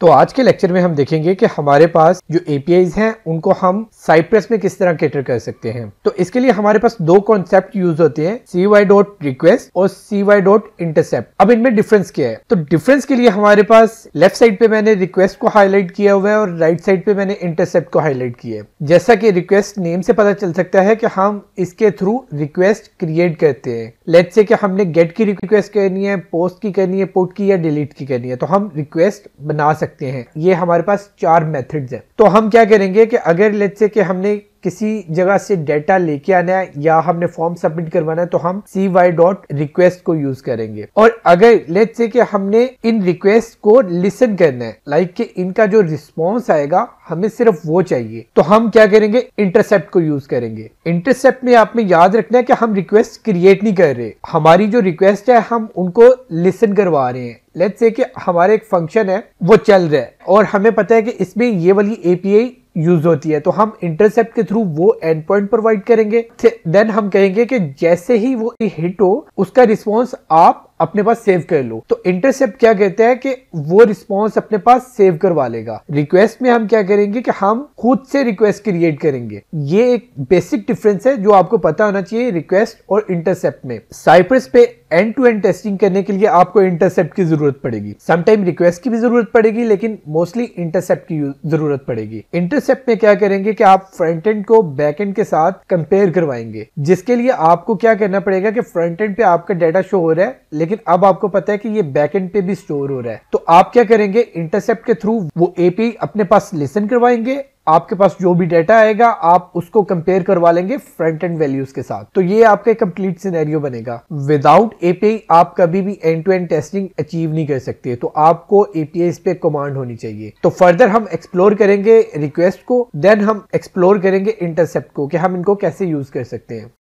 तो आज के लेक्चर में हम देखेंगे कि हमारे पास जो एपीआईज हैं उनको हम साइप्रस में किस तरह केटर कर सकते हैं तो इसके लिए हमारे पास दो कॉन्सेप्ट यूज होते हैं सी वाई डॉट रिक्वेस्ट और सी वाई डॉट इंटरसेप्ट अब इनमें डिफरेंस क्या है तो डिफरेंस के लिए हमारे पास लेफ्ट साइड पे मैंने रिक्वेस्ट को हाईलाइट किया हुआ है और राइट right साइड पे मैंने इंटरसेप्ट को हाईलाइट किया है जैसा की रिक्वेस्ट नेम से पता चल सकता है कि हम इसके थ्रू रिक्वेस्ट क्रिएट करते हैं लेट से कि हमने गेट की रिक्वेस्ट करनी है पोस्ट की करनी है पुट की या डिलीट की करनी है तो हम रिक्वेस्ट बना सकते सकते हैं ये हमारे पास चार मेथड्स हैं तो हम क्या करेंगे कि अगर लेट से कि हमने किसी जगह से डेटा लेके आना है या हमने फॉर्म सबमिट करवाना है तो हम सी वाई डॉट रिक्वेस्ट को यूज करेंगे और अगर लेट से कि हमने इन रिक्वेस्ट को लिसन करना है लाइक कि इनका जो रिस्पॉन्स आएगा हमें सिर्फ वो चाहिए तो हम क्या करेंगे इंटरसेप्ट को यूज करेंगे इंटरसेप्ट में आपने याद रखना है कि हम रिक्वेस्ट क्रिएट नहीं कर रहे हमारी जो रिक्वेस्ट है हम उनको लिसन करवा रहे हैं लेट्स से कि हमारे एक फंक्शन है वो चल रहा है और हमें पता है कि इसमें ये वाली एपीआई यूज होती है तो हम इंटरसेप्ट के थ्रू वो एंड पॉइंट प्रोवाइड करेंगे देन हम कहेंगे कि जैसे ही वो हिट हो उसका रिस्पॉन्स आप अपने पास सेव कर लो तो इंटरसेप्ट क्या कहते हैं कि वो रिस्पॉन्स अपने पास सेव करवा लेगा रिक्वेस्ट में हम क्या करेंगे कि हम खुद से रिक्वेस्ट क्रिएट करेंगे ये एक बेसिक डिफरेंस है जो आपको पता होना चाहिए रिक्वेस्ट और इंटरसेप्ट में साइप्रस पे एंड टू एंड टेस्टिंग करने के लिए आपको इंटरसेप्ट की जरूरत पड़ेगी समटाइम रिक्वेस्ट की भी जरूरत पड़ेगी लेकिन मोस्टली इंटरसेप्ट की जरूरत पड़ेगी इंटरसेप्ट में क्या करेंगे कि आप फ्रंट एंड को बैक एंड के साथ कंपेयर करवाएंगे जिसके लिए आपको क्या करना पड़ेगा कि फ्रंट एंड पे आपका डेटा शो हो रहा है लेकिन अब आपको पता है कि ये बैकेंड पे भी स्टोर हो रहा है तो आप क्या करेंगे इंटरसेप्ट के थ्रू वो एपी अपने पास लिसन करवाएंगे आपके पास जो भी डाटा आएगा आप उसको कंपेयर करवा लेंगे फ्रंट एंड वैल्यूज के साथ तो ये आपका कंप्लीट सिनेरियो बनेगा विदाउट एपीआई आप कभी भी end to end testing achieve नहीं कर सकते तो आपको एपीआई पे कमांड होनी चाहिए तो फर्दर हम एक्सप्लोर करेंगे रिक्वेस्ट को देन हम एक्सप्लोर करेंगे इंटरसेप्ट को कि हम इनको कैसे यूज कर सकते हैं